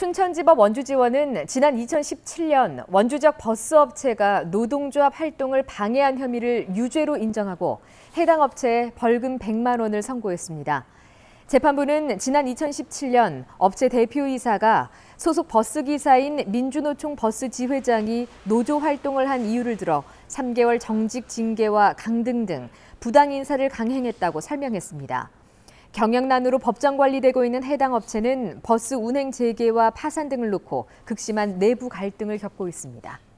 춘천지법 원주지원은 지난 2017년 원주적 버스업체가 노동조합 활동을 방해한 혐의를 유죄로 인정하고 해당 업체에 벌금 100만 원을 선고했습니다. 재판부는 지난 2017년 업체 대표이사가 소속 버스기사인 민주노총 버스지회장이 노조 활동을 한 이유를 들어 3개월 정직 징계와 강등 등 부당인사를 강행했다고 설명했습니다. 경영난으로 법정 관리되고 있는 해당 업체는 버스 운행 재개와 파산 등을 놓고 극심한 내부 갈등을 겪고 있습니다.